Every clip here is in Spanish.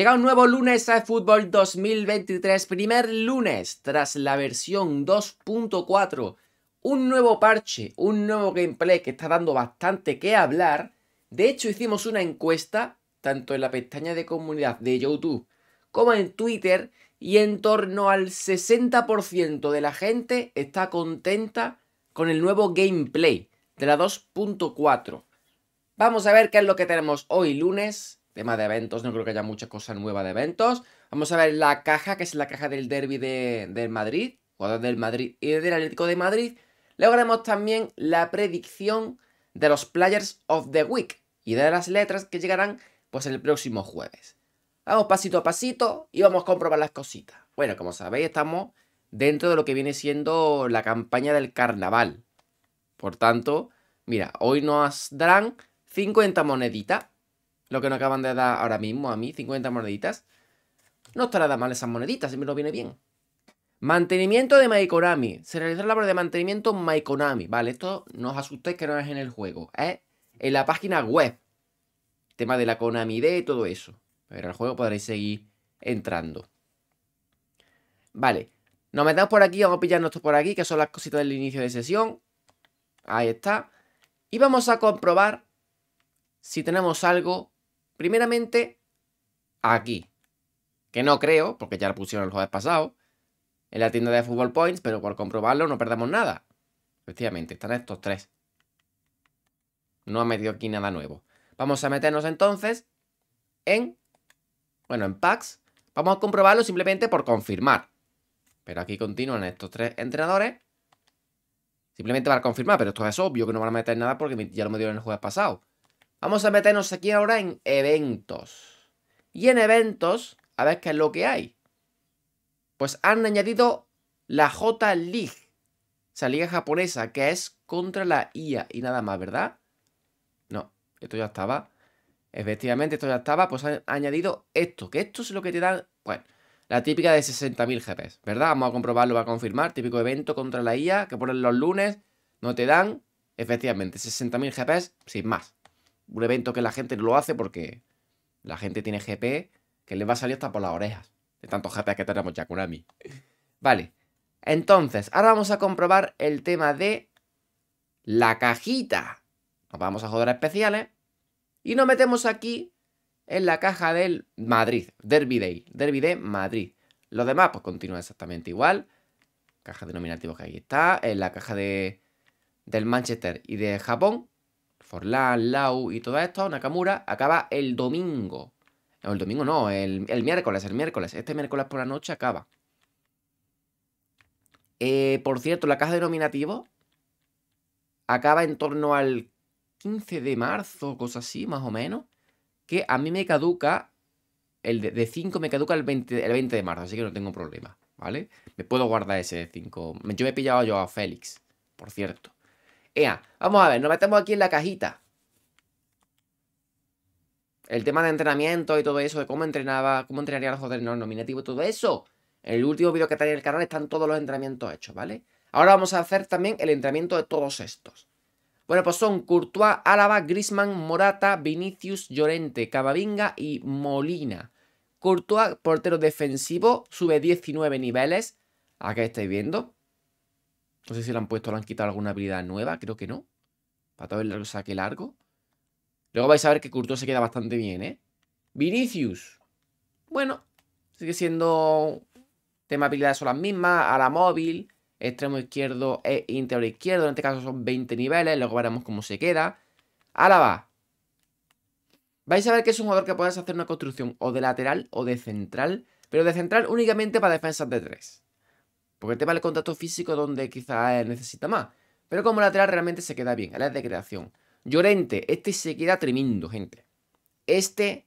Llega un nuevo lunes a Fútbol 2023, primer lunes tras la versión 2.4. Un nuevo parche, un nuevo gameplay que está dando bastante que hablar. De hecho, hicimos una encuesta, tanto en la pestaña de comunidad de YouTube como en Twitter, y en torno al 60% de la gente está contenta con el nuevo gameplay de la 2.4. Vamos a ver qué es lo que tenemos hoy lunes Tema de eventos, no creo que haya mucha cosa nueva de eventos. Vamos a ver la caja, que es la caja del derby de, del Madrid, o del Madrid y del Atlético de Madrid. Luego haremos también la predicción de los Players of the Week y de las letras que llegarán pues el próximo jueves. Vamos pasito a pasito y vamos a comprobar las cositas. Bueno, como sabéis, estamos dentro de lo que viene siendo la campaña del carnaval. Por tanto, mira, hoy nos darán 50 moneditas lo que nos acaban de dar ahora mismo a mí, 50 moneditas. No estará nada mal esas moneditas, siempre nos viene bien. Mantenimiento de MyKonami. Se realizó la labor de mantenimiento Maikonami. Vale, esto no os asustéis que no es en el juego, ¿eh? En la página web. tema de la Konami D y todo eso. Pero en el juego podréis seguir entrando. Vale. Nos metemos por aquí, vamos a pillar esto por aquí, que son las cositas del inicio de sesión. Ahí está. Y vamos a comprobar si tenemos algo Primeramente, aquí. Que no creo, porque ya lo pusieron el jueves pasado. En la tienda de Football Points, pero por comprobarlo no perdamos nada. Efectivamente, están estos tres. No ha metido aquí nada nuevo. Vamos a meternos entonces en... Bueno, en packs. Vamos a comprobarlo simplemente por confirmar. Pero aquí continúan estos tres entrenadores. Simplemente para confirmar, pero esto es obvio que no van a meter nada porque ya lo metieron el jueves pasado. Vamos a meternos aquí ahora en eventos. Y en eventos, a ver qué es lo que hay. Pues han añadido la J-League. O sea, liga japonesa, que es contra la IA e y nada más, ¿verdad? No, esto ya estaba. Efectivamente, esto ya estaba, pues han añadido esto, que esto es lo que te dan, bueno, la típica de 60.000 GPs, ¿verdad? Vamos a comprobarlo, va a confirmar, típico evento contra la IA e que ponen los lunes, no te dan, efectivamente, 60.000 GPs sin más un evento que la gente no lo hace porque la gente tiene GP que les va a salir hasta por las orejas. De tantos GP que tenemos ya con Ami. Vale. Entonces, ahora vamos a comprobar el tema de la cajita. Nos vamos a joder especiales. Y nos metemos aquí en la caja del Madrid. Derby Day. Derby de Madrid. Lo demás, pues continúa exactamente igual. Caja de nominativos que ahí está. En la caja de, del Manchester y de Japón. Forlán, Lau y todo esto, Nakamura, acaba el domingo. el domingo no, el, miércoles, el miércoles. Este miércoles por la noche acaba. Eh, por cierto, la caja de nominativo acaba en torno al 15 de marzo, cosa así, más o menos. Que a mí me caduca, el de, 5 me caduca el 20, el 20 de marzo, así que no tengo problema, ¿vale? Me puedo guardar ese de 5. Yo me he pillado yo a Félix, por cierto vamos a ver, nos metemos aquí en la cajita. El tema de entrenamiento y todo eso, de cómo entrenaba, cómo entrenaría los jugadores nominativos, todo eso. En el último vídeo que trae el canal están todos los entrenamientos hechos, ¿vale? Ahora vamos a hacer también el entrenamiento de todos estos. Bueno, pues son Courtois, Álava, Grisman, Morata, Vinicius, Llorente, cavavinga y Molina. Courtois, portero defensivo, sube 19 niveles. Acá estáis viendo. No sé si le han puesto o le han quitado alguna habilidad nueva, creo que no. Para todo el saque largo. Luego vais a ver que curto se queda bastante bien, ¿eh? Vinicius. Bueno, sigue siendo... Tema de habilidades son las mismas, a la móvil, extremo izquierdo e interior izquierdo. En este caso son 20 niveles, luego veremos cómo se queda. Álava. Vais a ver que es un jugador que puedes hacer una construcción o de lateral o de central, pero de central únicamente para defensas de 3. Porque el tema del contacto físico donde quizás eh, necesita más. Pero como lateral realmente se queda bien, a la de creación. Llorente, este se queda tremendo, gente. Este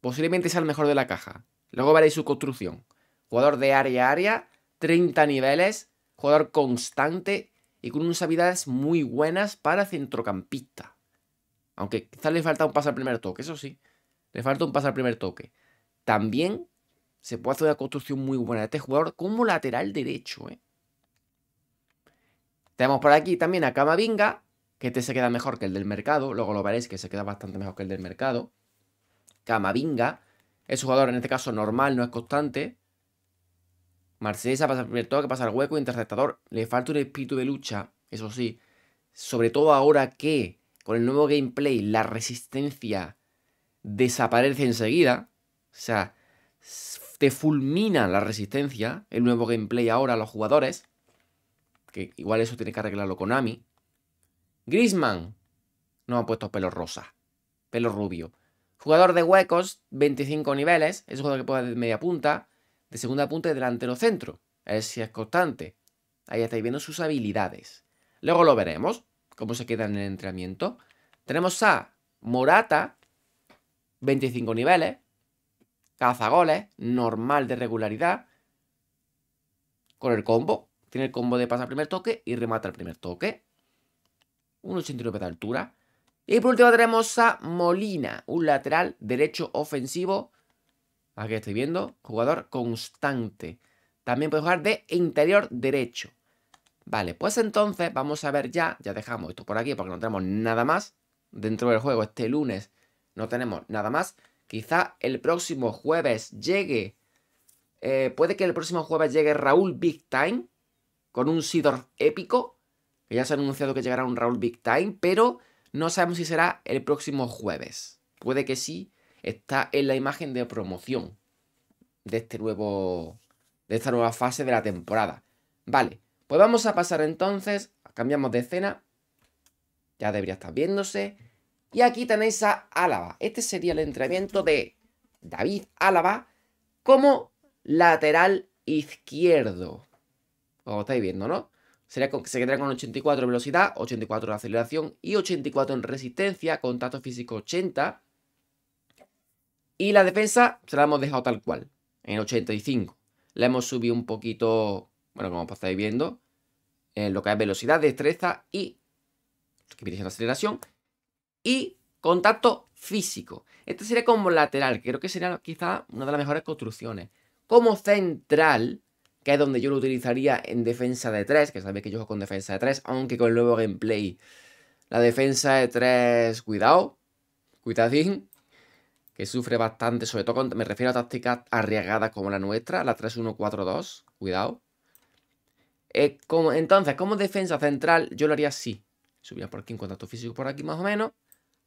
posiblemente sea el mejor de la caja. Luego veréis su construcción. Jugador de área a área, 30 niveles, jugador constante y con unas habilidades muy buenas para centrocampista. Aunque quizás le falta un paso al primer toque, eso sí. Le falta un paso al primer toque. También se puede hacer una construcción muy buena de este jugador como lateral derecho. ¿eh? Tenemos por aquí también a Camavinga, que este se queda mejor que el del mercado. Luego lo veréis que se queda bastante mejor que el del mercado. Camavinga es jugador en este caso normal, no es constante. Marsella pasa todo que pasa al hueco, interceptador. Le falta un espíritu de lucha, eso sí. Sobre todo ahora que con el nuevo gameplay la resistencia desaparece enseguida. O sea, te fulmina la resistencia, el nuevo gameplay ahora a los jugadores, que igual eso tiene que arreglarlo Konami. Grisman no ha puesto pelo rosa, pelo rubio. Jugador de huecos, 25 niveles, es un jugador que puede de media punta, de segunda punta y delantero centro. Es si es constante. Ahí estáis viendo sus habilidades. Luego lo veremos, cómo se queda en el entrenamiento. Tenemos a Morata, 25 niveles, cazagoles, normal de regularidad, con el combo. Tiene el combo de pasar primer toque y remata el primer toque. 1.89 de altura. Y por último tenemos a Molina, un lateral derecho ofensivo. Aquí estoy viendo, jugador constante. También puede jugar de interior derecho. Vale, pues entonces vamos a ver ya, ya dejamos esto por aquí porque no tenemos nada más. Dentro del juego este lunes no tenemos nada más. Quizá el próximo jueves llegue. Eh, puede que el próximo jueves llegue Raúl Big Time. Con un Sidor épico. Que ya se ha anunciado que llegará un Raúl Big Time. Pero no sabemos si será el próximo jueves. Puede que sí. Está en la imagen de promoción. De este nuevo. De esta nueva fase de la temporada. Vale. Pues vamos a pasar entonces. Cambiamos de escena. Ya debería estar viéndose. Y aquí tenéis a Álava. Este sería el entrenamiento de David Álava como lateral izquierdo. Como estáis viendo, ¿no? Sería con, se quedará con 84 en velocidad, 84 de aceleración y 84 en resistencia, contacto físico 80. Y la defensa se la hemos dejado tal cual, en 85. La hemos subido un poquito, bueno, como estáis viendo, en lo que es velocidad, destreza y que viene aceleración y contacto físico. Este sería como lateral, creo que sería quizá una de las mejores construcciones. Como central, que es donde yo lo utilizaría en defensa de 3, que sabéis que yo juego con defensa de 3, aunque con el nuevo gameplay, la defensa de 3, cuidado, cuidadín, que sufre bastante, sobre todo con, me refiero a tácticas arriesgadas como la nuestra, la 3-1-4-2, cuidado. Eh, como, entonces, como defensa central, yo lo haría así. Subiría por aquí en contacto físico por aquí más o menos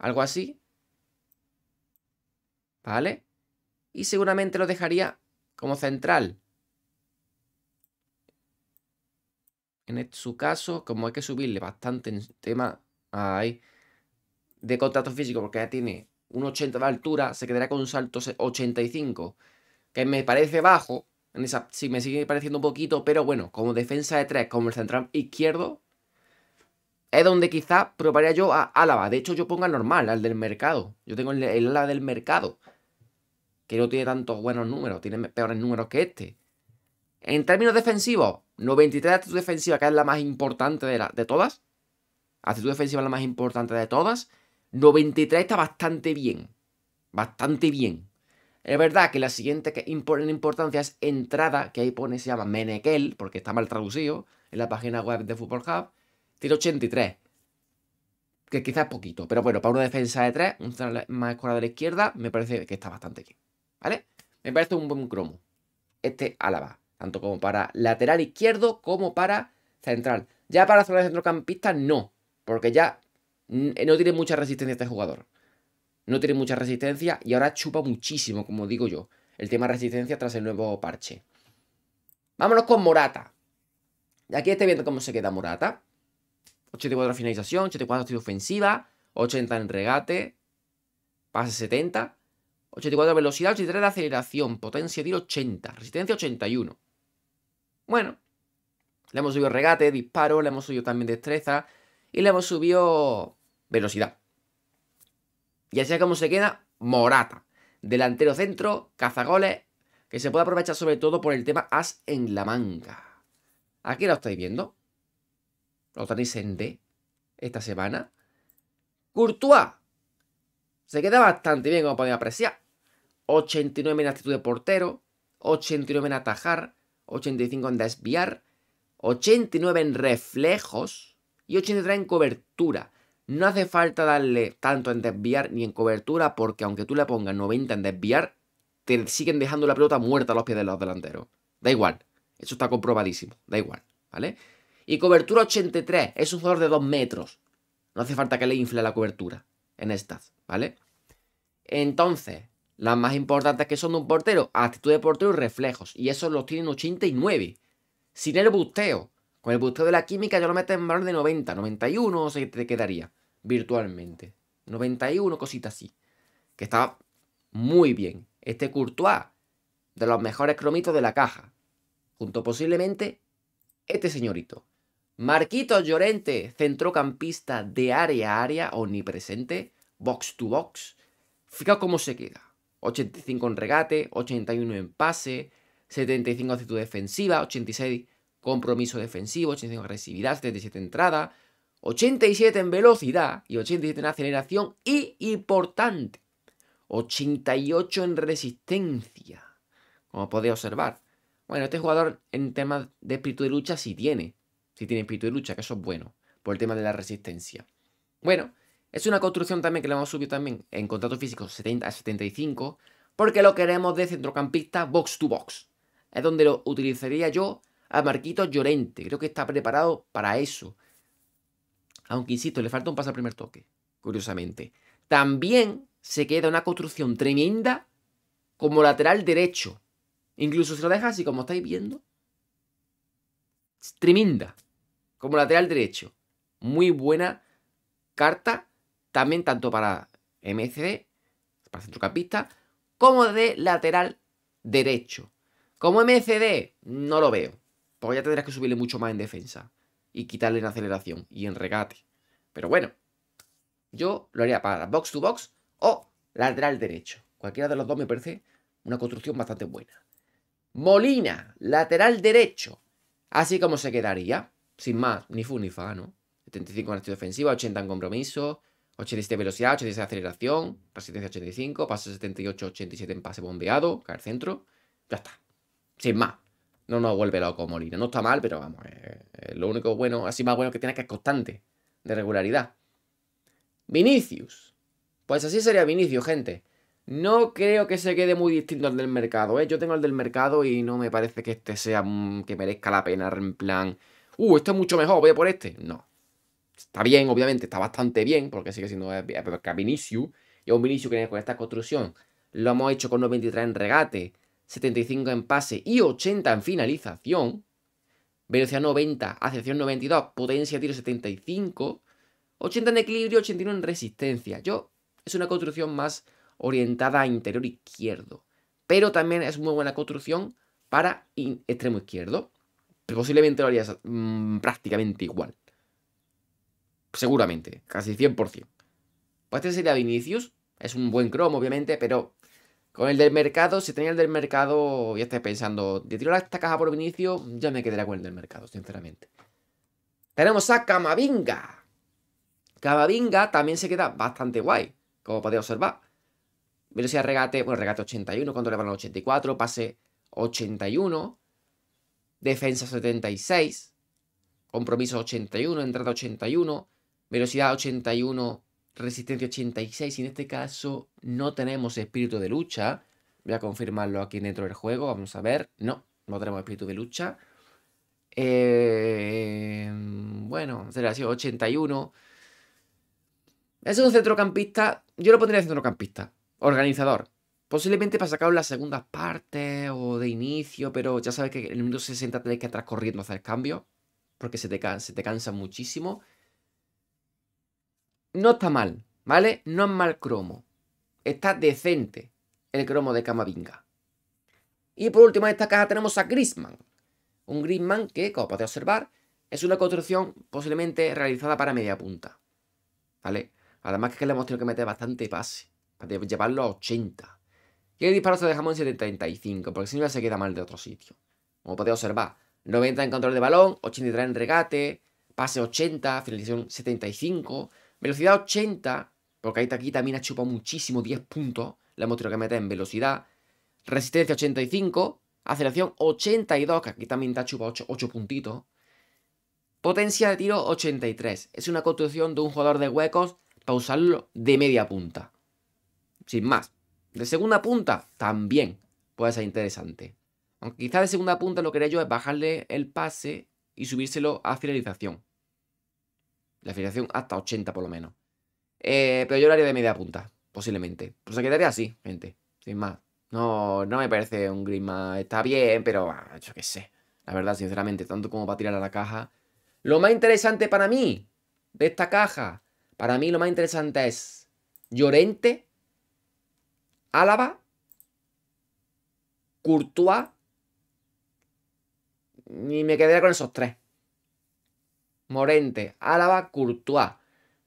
algo así. ¿Vale? Y seguramente lo dejaría como central. En su caso, como hay que subirle bastante en tema de contacto físico, porque ya tiene un 80 de altura, se quedará con un salto 85, que me parece bajo, en esa, sí me sigue pareciendo un poquito, pero bueno, como defensa de 3, como el central izquierdo, es donde quizá probaría yo a Álava. De hecho, yo pongo al normal, al del mercado. Yo tengo el, del mercado, que no tiene tantos buenos números, tiene peores números que este. En términos defensivos, 93 de actitud defensiva, que es la más importante de, de todas. Actitud defensiva la más importante de todas. 93 está bastante bien. Bastante bien. Es verdad que la siguiente que impone importancia es entrada, que ahí pone se llama Menekel, porque está mal traducido en la página web de Football Hub. Tiro 83. Que quizás poquito, pero bueno, para una defensa de 3, un central más escorada de la izquierda, me parece que está bastante aquí ¿Vale? Me parece un buen cromo. Este Álava, tanto como para lateral izquierdo como para central. Ya para zona de centrocampista, no, porque ya mm, no tiene mucha resistencia este jugador. No tiene mucha resistencia y ahora chupa muchísimo, como digo yo, el tema resistencia tras el nuevo parche. Vámonos con Morata. Aquí estoy viendo cómo se queda Morata. 84 finalización, 84 actitud ofensiva, 80 en regate, pase 70, 84 velocidad, 83 de aceleración, potencia de 80, resistencia 81. Bueno, le hemos subido regate, disparo, le hemos subido también destreza y le hemos subido velocidad. Y así es como se queda Morata. Delantero centro, cazagoles, que se puede aprovechar sobre todo por el tema as en la manga. Aquí lo estáis viendo lo tenéis en D esta semana. Courtois se queda bastante bien, como podéis apreciar. 89 en actitud de portero, 89 en atajar, 85 en desviar, 89 en reflejos y 83 en cobertura. No hace falta darle tanto en desviar ni en cobertura porque aunque tú le pongas 90 en desviar, te siguen dejando la pelota muerta a los pies de los delanteros. Da igual. Eso está comprobadísimo. Da igual. ¿Vale? Y cobertura 83. Es un jugador de 2 metros. No hace falta que le infle la cobertura en estas, ¿vale? Entonces, las más importantes que son de un portero, actitud de portero y reflejos. Y eso los tienen 89. Sin el busteo. Con el busteo de la química yo lo meto en valor de 90. 91 se te quedaría virtualmente. 91, cositas así. Que está muy bien. Este Courtois, de los mejores cromitos de la caja. Junto posiblemente este señorito. Marquitos Llorente, centrocampista de área a área, omnipresente, box to box. Fijaos cómo se queda. 85 en regate, 81 en pase, 75 actitud defensiva, 86 compromiso defensivo, 85 en agresividad, 77 en entrada, 87 en velocidad y 87 en aceleración y, importante, 88 en resistencia, como podéis observar. Bueno, este jugador en temas de espíritu de lucha sí tiene, si tiene espíritu de lucha, que eso es bueno. Por el tema de la resistencia. Bueno, es una construcción también que le hemos subido también en contrato físico 70 a 75. Porque lo queremos de centrocampista box to box. Es donde lo utilizaría yo a Marquito Llorente. Creo que está preparado para eso. Aunque insisto, le falta un paso al primer toque. Curiosamente. También se queda una construcción tremenda como lateral derecho. Incluso se lo deja así como estáis viendo, tremenda. Como lateral derecho. Muy buena carta. También tanto para MCD, para centrocampista, como de lateral derecho. Como MCD, no lo veo. Porque ya tendrás que subirle mucho más en defensa. Y quitarle en aceleración y en regate. Pero bueno, yo lo haría para box to box o lateral derecho. Cualquiera de los dos me parece una construcción bastante buena. Molina, lateral derecho. Así como se quedaría, sin más, ni fu ni fa, ¿no? 75 en actitud defensiva, 80 en compromiso, 87 velocidad, 86 en aceleración, resistencia 85, pase 78, 87 en pase bombeado, caer centro, ya está. Sin más. No nos vuelve loco Molina. No está mal, pero vamos, lo único bueno, así más bueno que tiene que es constante, de regularidad. Vinicius. Pues así sería Vinicius, gente. No creo que se quede muy distinto al del mercado, ¿eh? Yo tengo el del mercado y no me parece que este sea que merezca la pena en plan... ¡Uh, esto es mucho mejor! Voy a por este. No. Está bien, obviamente, está bastante bien, porque sigue siendo Vinicius. Y es un Vinicius que con esta construcción lo hemos hecho con 93 en regate, 75 en pase y 80 en finalización. Velocidad 90, Acepción 92, potencia tiro 75, 80 en equilibrio, 81 en resistencia. Yo, es una construcción más orientada a interior izquierdo. Pero también es muy buena construcción para extremo izquierdo. posiblemente lo harías mm, prácticamente igual. Seguramente, casi 100%. Pues este sería Vinicius. Es un buen Chrome obviamente, pero con el del mercado, si tenía el del mercado, ya estáis pensando, de tirar esta caja por Vinicius, ya me quedaría con el del mercado, sinceramente. Tenemos a Camavinga. Camavinga también se queda bastante guay, como podéis observar velocidad regate, bueno, regate 81, cuando le van 84, pase 81, defensa 76, compromiso 81, entrada 81, velocidad 81, resistencia 86. Y en este caso no tenemos espíritu de lucha. Voy a confirmarlo aquí dentro del juego, vamos a ver. No, no tenemos espíritu de lucha. Eh, bueno, será 81. Es un centrocampista. Yo lo pondría centrocampista. Organizador. Posiblemente para sacar las segunda parte o de inicio, pero ya sabes que en el minuto 60 tenés que atrás corriendo a hacer cambios, porque se te, se te cansa muchísimo. No está mal, ¿vale? No es mal cromo. Está decente el cromo de Camavinga. Y por último, en esta caja tenemos a Grisman. Un Grisman que, como podéis observar, es una construcción posiblemente realizada para media punta. ¿Vale? Además que le hemos tenido que meter bastante pase de llevarlo a 80. Y el disparo se lo dejamos en 75, porque si no se queda mal de otro sitio. Como podéis observar, 90 en control de balón, 83 en regate, pase 80, finalización 75, velocidad 80, porque ahí aquí también ha chupado muchísimo, 10 puntos, la hemos tenido que meter en velocidad, resistencia 85, aceleración 82, que aquí también te ha chupado 8 puntitos, potencia de tiro 83, es una construcción de un jugador de huecos para usarlo de media punta sin más. De segunda punta, también puede ser interesante. Aunque quizás de segunda punta lo que haría yo es bajarle el pase y subírselo a finalización. La finalización hasta 80 por lo menos. Eh, pero yo lo haría de media punta, posiblemente. Pues se quedaría así, gente. Sin más. No, no me parece un Grisma. Está bien, pero ah, yo qué sé. La verdad, sinceramente, tanto como para tirar a la caja. Lo más interesante para mí de esta caja, para mí lo más interesante es Llorente Álava, Courtois y me quedé con esos tres. Morente, Álava, Courtois.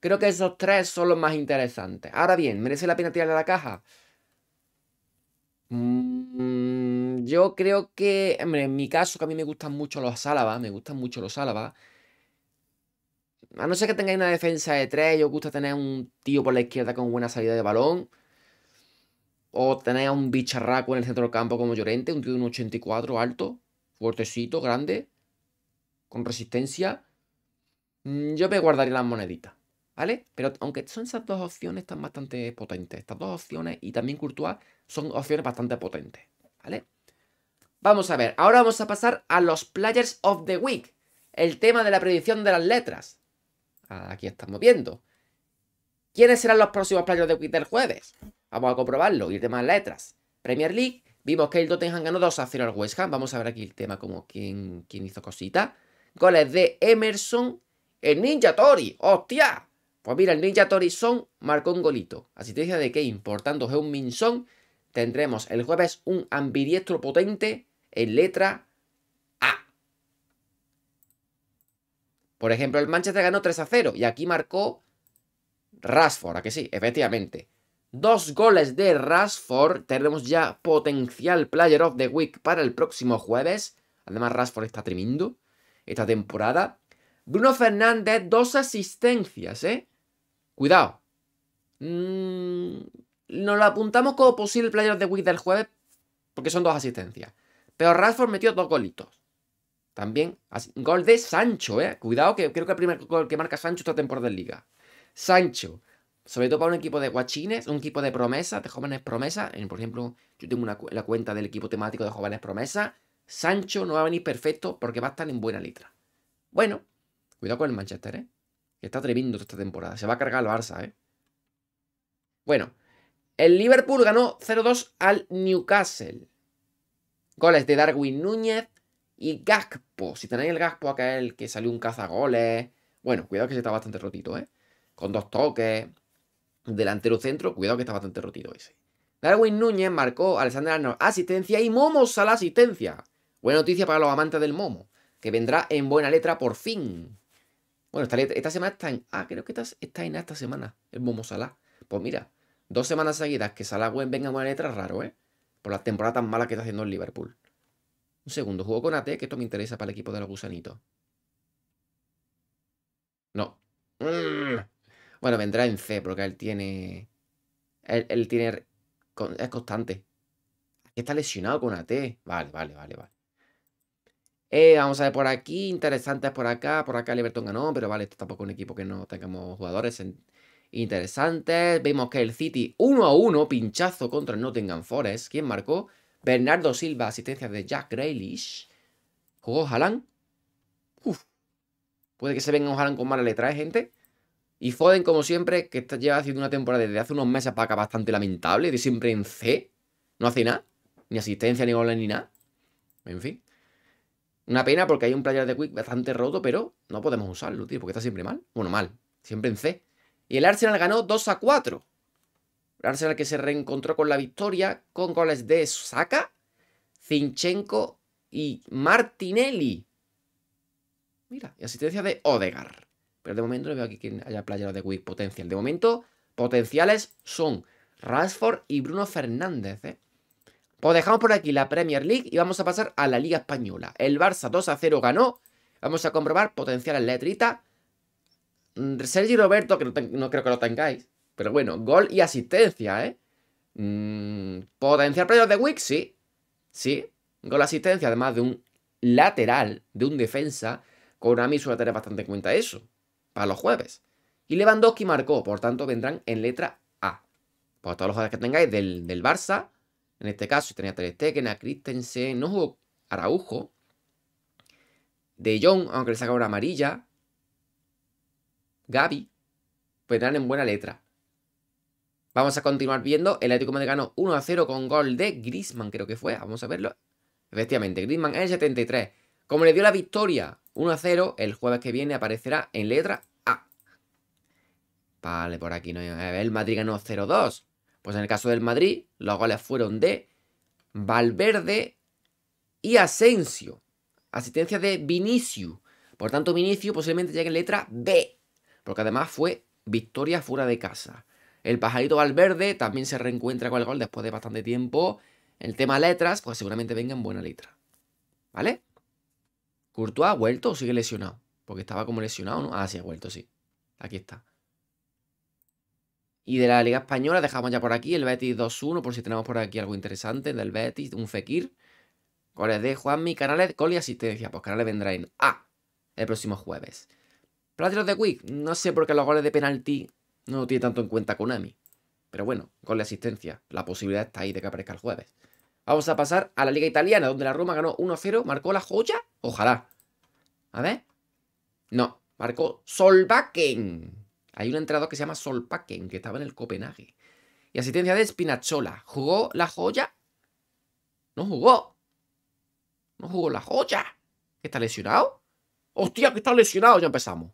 Creo que esos tres son los más interesantes. Ahora bien, ¿merece la pena tirarle a la caja? Mm, yo creo que, hombre, en mi caso, que a mí me gustan mucho los Álava, me gustan mucho los Álava. A no ser que tengáis una defensa de tres, yo os gusta tener un tío por la izquierda con buena salida de balón. O tener a un bicharraco en el centro del campo como Llorente, un tío de un 84 alto, fuertecito, grande, con resistencia. Mm, yo me guardaría las moneditas, ¿vale? Pero aunque son esas dos opciones, están bastante potentes. Estas dos opciones y también Courtois son opciones bastante potentes, ¿vale? Vamos a ver, ahora vamos a pasar a los Players of the Week. El tema de la predicción de las letras. Aquí estamos viendo. ¿Quiénes serán los próximos Players of the Week del jueves? Vamos a comprobarlo, y el tema de las letras. Premier League, vimos que el Tottenham ganó 2 a 0 al West Ham. Vamos a ver aquí el tema como quién, quién hizo cosita Goles de Emerson, el Ninja Tori, ¡hostia! Pues mira, el Ninja Tori Son marcó un golito. Así Asistencia de que Importando tanto, un Song. Tendremos el jueves un ambidiestro potente en letra A. Por ejemplo, el Manchester ganó 3 a 0 y aquí marcó Rashford, ¿a que sí? Efectivamente. Dos goles de Rashford. Tenemos ya potencial Player of the Week para el próximo jueves. Además, Rasford está tremendo esta temporada. Bruno Fernández, dos asistencias, ¿eh? Cuidado. Mm, nos lo apuntamos como posible Player of the Week del jueves porque son dos asistencias. Pero Rashford metió dos golitos. También gol de Sancho, ¿eh? Cuidado que creo que el primer gol que marca Sancho esta temporada de Liga. Sancho. Sobre todo para un equipo de guachines, un equipo de promesas, de jóvenes promesas. Por ejemplo, yo tengo la cuenta del equipo temático de jóvenes promesas. Sancho no va a venir perfecto porque va a estar en buena letra. Bueno, cuidado con el Manchester, ¿eh? Que está tremendo esta temporada. Se va a cargar el Barça, ¿eh? Bueno, el Liverpool ganó 0-2 al Newcastle. Goles de Darwin Núñez y Gaspo. Si tenéis el Gaspo, aquel que salió un cazagoles. Bueno, cuidado que se está bastante rotito, ¿eh? Con dos toques delantero centro, cuidado que está bastante rotido ese. Darwin Núñez marcó Alexander Arnold asistencia y Momo a la asistencia. Buena noticia para los amantes del Momo, que vendrá en buena letra por fin. Bueno, esta, semana está en... Ah, creo que está, en esta semana, el Momo Salah. Pues mira, dos semanas seguidas que Salah venga en buena letra raro, ¿eh? Por las temporadas tan mala que está haciendo el Liverpool. Un segundo, juego con AT, que esto me interesa para el equipo de los gusanitos. No. Mm. Bueno, vendrá en C, porque él tiene. Él, tiene. Es constante. Aquí está lesionado con AT. Vale, vale, vale, vale. Eh, vamos a ver por aquí. Interesantes por acá. Por acá Everton ganó, pero vale, esto tampoco es un equipo que no tengamos jugadores interesantes. Vemos que el City 1 a 1, pinchazo contra el Nottingham Forest. ¿Quién marcó? Bernardo Silva, asistencia de Jack Grealish. ¿Jugó Haaland? Puede que se venga un Haaland con mala letra, ¿eh, gente? Y Foden, como siempre, que lleva haciendo una temporada desde hace unos meses para acá bastante lamentable, de siempre en C. No hace nada, ni asistencia, ni goles, ni nada. En fin. Una pena porque hay un player de Quick bastante roto, pero no podemos usarlo, tío, porque está siempre mal. Bueno, mal, siempre en C. Y el Arsenal ganó 2 a 4. El Arsenal que se reencontró con la victoria con goles de Saka, Zinchenko y Martinelli. Mira, y asistencia de Odegar. Pero de momento no veo aquí quien haya playeros de Wick Potencial. De momento, potenciales son Rashford y Bruno Fernández, ¿eh? Pues dejamos por aquí la Premier League y vamos a pasar a la Liga Española. El Barça 2 a 0 ganó. Vamos a comprobar potenciales letrita. Mm, Sergi Roberto, que no, creo que lo tengáis. Pero bueno, gol y asistencia, ¿eh? Mm, potencial player de Wick, sí. Sí. Gol asistencia, además de un lateral, de un defensa. Con Konami suele tener bastante en cuenta eso para los jueves. Y Lewandowski marcó, por tanto vendrán en letra A. Por todos los jugadores que tengáis del, Barça, en este caso tenía a Ter Stegen, a Christensen, no jugó Araujo, De Jong, aunque le saca una amarilla, Gaby, vendrán en buena letra. Vamos a continuar viendo, el Atlético Madrid 1 a 0 con gol de Griezmann, creo que fue, vamos a verlo. Efectivamente, Griezmann en el 73. Como le dio la victoria 1-0 el jueves que viene aparecerá en letra A. Vale, por aquí no hay... El Madrid ganó 0-2. Pues en el caso del Madrid, los goles fueron de Valverde y Asensio. Asistencia de Vinicius. Por tanto, Vinicius posiblemente llegue en letra B. Porque además fue victoria fuera de casa. El pajarito Valverde también se reencuentra con el gol después de bastante tiempo. El tema letras, pues seguramente venga en buena letra. ¿Vale? ¿Courtois ha vuelto o sigue lesionado? Porque estaba como lesionado, ¿no? Ah, sí, ha vuelto, sí. Aquí está. Y de la Liga Española dejamos ya por aquí el Betis 2-1, por si tenemos por aquí algo interesante del Betis, un Fekir. Goles de Juanmi, Canales, Cole y asistencia. Pues Canales vendrá en A el próximo jueves. Plátanos de Quick, no sé por qué los goles de penalti no lo tiene tanto en cuenta Konami. Pero bueno, con y asistencia, la posibilidad está ahí de que aparezca el jueves. Vamos a pasar a la Liga Italiana, donde la Roma ganó 1-0. ¿Marcó la joya? Ojalá. A ver. No, marcó Solbakken. Hay un entrenador que se llama Solbakken, que estaba en el Copenhague. Y asistencia de Spinazzola. ¿Jugó la joya? No jugó. No jugó la joya. está lesionado? ¡Hostia, que está lesionado! Ya empezamos.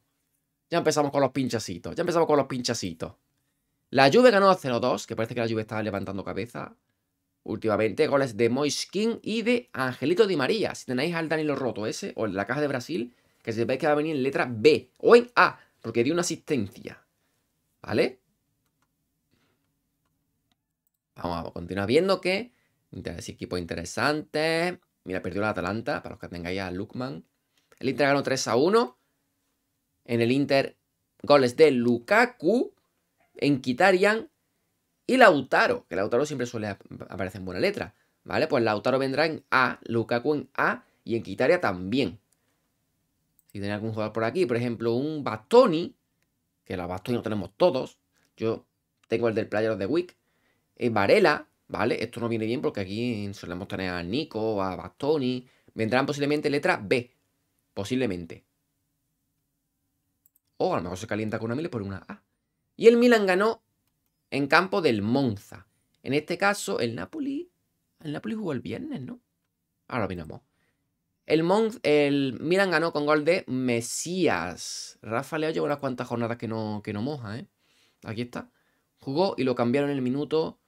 Ya empezamos con los pinchacitos. Ya empezamos con los pinchacitos. La Juve ganó 0-2, que parece que la Juve estaba levantando cabeza últimamente goles de Mois y de Angelito Di María. Si tenéis al Danilo Roto ese o en la caja de Brasil, que sepáis que va a venir en letra B o en A, porque dio una asistencia. ¿Vale? Vamos, a continuar viendo que equipo interesante. Mira, perdió la Atalanta, para los que tengáis a Lukman. El Inter ganó 3 a 1. En el Inter, goles de Lukaku, en Kitarian y Lautaro, que Lautaro siempre suele aparecer en buena letra, ¿vale? Pues Lautaro vendrá en A, Lukaku en A y en Quitaria también. Si tiene algún jugador por aquí, por ejemplo, un Bastoni, que los Bastoni no tenemos todos. Yo tengo el del Player of the Week. Eh, Varela, ¿vale? Esto no viene bien porque aquí solemos tener a Nico, a Bastoni. Vendrán posiblemente letra B. Posiblemente. O a lo mejor se calienta con una mil por una A. Y el Milan ganó en campo del Monza. En este caso, el Napoli. El Napoli jugó el viernes, ¿no? Ahora vino El, Monza, el Milan ganó con gol de Mesías. Rafa Leo lleva unas cuantas jornadas que no, que no moja, ¿eh? Aquí está. Jugó y lo cambiaron en el minuto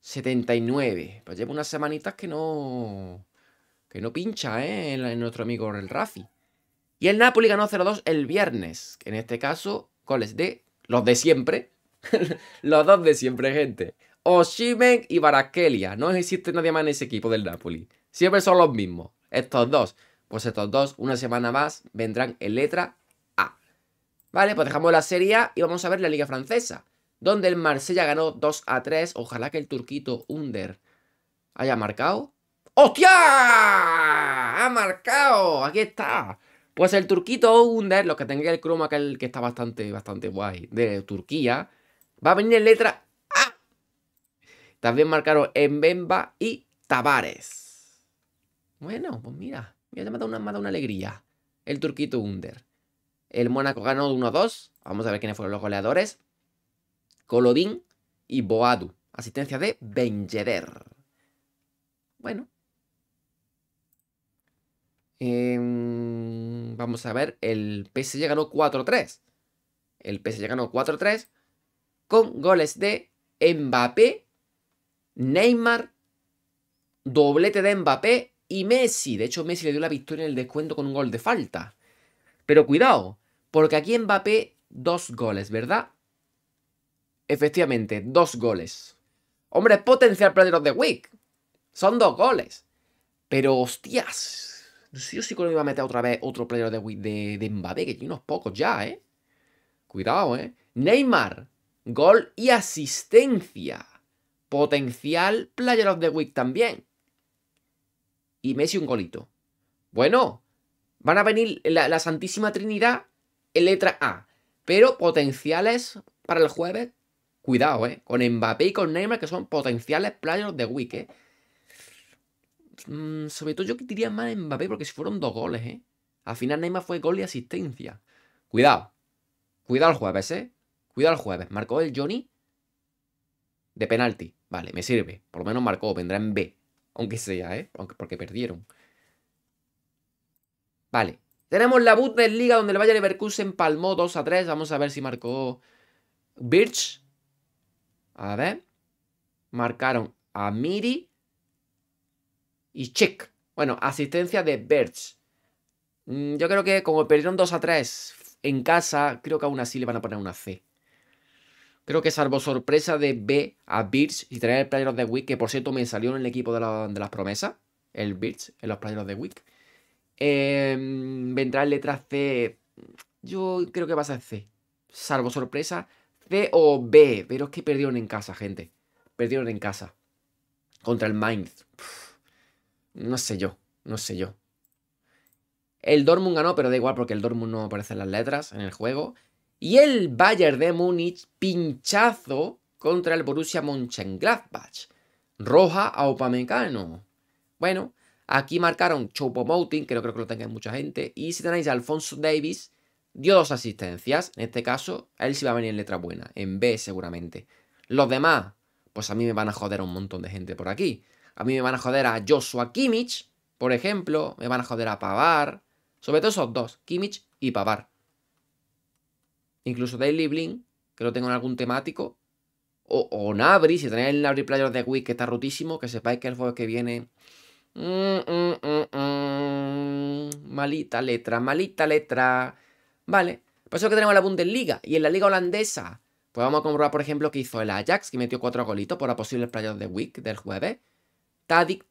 79. pues lleva unas semanitas que no. Que no pincha, ¿eh? En, nuestro amigo el Rafi. Y el Napoli ganó 0-2 el viernes. En este caso, goles de los de siempre. Los dos de siempre, gente. Oshimen y Barakelia No existe nadie más en ese equipo del Napoli. Siempre son los mismos. Estos dos. Pues estos dos, una semana más, vendrán en letra A. Vale, pues dejamos la Serie y vamos a ver la Liga Francesa. Donde el Marsella ganó 2 a 3. Ojalá que el turquito Under haya marcado. ¡Hostia! ¡Ha marcado! Aquí está. Pues el turquito Under, los que tengan el croma, que, que está bastante, bastante guay, de Turquía, Va a venir en letra A. También marcaron Mbemba y Tavares. Bueno, pues mira. Mira, me ha dado una, me ha dado una alegría. El turquito Under. El Mónaco ganó 1-2. Vamos a ver quiénes fueron los goleadores. Colodín y Boadu. Asistencia de Benjeder. Bueno. Em, vamos a ver. El PSG ganó 4-3. El PSG ganó 4-3 con goles de Mbappé, Neymar, doblete de Mbappé y Messi. De hecho, Messi le dio la victoria en el descuento con un gol de falta. Pero cuidado, porque aquí Mbappé dos goles, ¿verdad? Efectivamente, dos goles. Hombre, potencial player of the week. Son dos goles. Pero hostias. Yo sí que lo iba a meter otra vez otro player of the week de, de Mbappé, que tiene unos pocos ya, ¿eh? Cuidado, ¿eh? Neymar, gol y asistencia. Potencial Player of the Week también. Y Messi un golito. Bueno, van a venir la, Santísima Trinidad en letra A. Pero potenciales para el jueves, cuidado, ¿eh? Con Mbappé y con Neymar, que son potenciales Player of the Week, ¿eh? Mm, sobre todo yo que diría más Mbappé, porque si fueron dos goles, ¿eh? Al final Neymar fue gol y asistencia. Cuidado. Cuidado el jueves, ¿eh? Cuidado el jueves. Marcó el Johnny de penalti. Vale, me sirve. Por lo menos marcó. Vendrá en B. Aunque sea, ¿eh? Aunque, porque perdieron. Vale. Tenemos la Liga donde el Bayern Leverkusen palmó 2 a 3. Vamos a ver si marcó Birch. A ver. Marcaron a Miri y Check. Bueno, asistencia de Birch. Mm, yo creo que como perdieron 2 a 3 en casa, creo que aún así le van a poner una C. Creo que salvo sorpresa de B a Birch y traer el Player of the Week, que por cierto me salió en el equipo de, las promesas, el Birch, en los Player of the Week. Em, vendrá en letra C. Yo creo que va a ser C. Salvo sorpresa, C o B. Pero es que perdieron en casa, gente. Perdieron en casa. Contra el Mind. No sé yo, no sé yo. El Dortmund ganó, pero da igual porque el Dortmund no aparece en las letras en el juego. Y el Bayern de Múnich, pinchazo contra el Borussia Mönchengladbach. Roja a Opamecano. Bueno, aquí marcaron Chopo Moutin, que no creo que lo tenga mucha gente. Y si tenéis a Alfonso Davis, dio dos asistencias. En este caso, él sí va a venir en letra buena, en B seguramente. Los demás, pues a mí me van a joder un montón de gente por aquí. A mí me van a joder a Joshua Kimmich, por ejemplo. Me van a joder a Pavar. Sobre todo esos dos, Kimmich y Pavar incluso Daily Blink, que lo tengo en algún temático, o, o Nabri, si tenéis el Nabri Player de week que está rotísimo, que sepáis que el juego que viene... Mm, mm, mm, malita letra, malita letra. Vale, por eso que tenemos la Bundesliga, y en la liga holandesa... Pues vamos a comprobar, por ejemplo, que hizo el Ajax, que metió cuatro golitos por la posible playoff de Week del jueves. Tadic,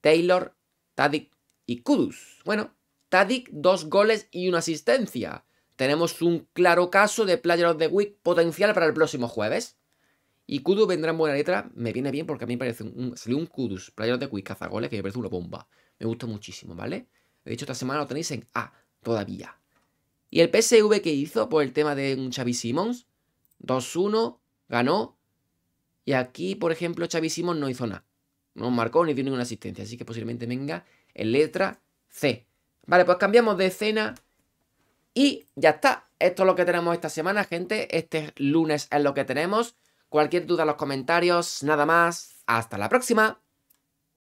Taylor, Tadic y Kudus. Bueno, Tadic, dos goles y una asistencia. Tenemos un claro caso de Player of the Week potencial para el próximo jueves. Y Kudu vendrá en buena letra. Me viene bien porque a mí me parece un. Salió un Kudus, Player of the Week, cazagoles, que me parece una bomba. Me gusta muchísimo, ¿vale? De hecho, esta semana lo tenéis en A todavía. Y el PSV que hizo por el tema de un Xavi Simons, 2-1, ganó. Y aquí, por ejemplo, Xavi Simons no hizo nada. No marcó ni dio ninguna asistencia. Así que posiblemente venga en letra C. Vale, pues cambiamos de escena y ya está. Esto es lo que tenemos esta semana, gente. Este lunes es lo que tenemos. Cualquier duda en los comentarios. Nada más. Hasta la próxima.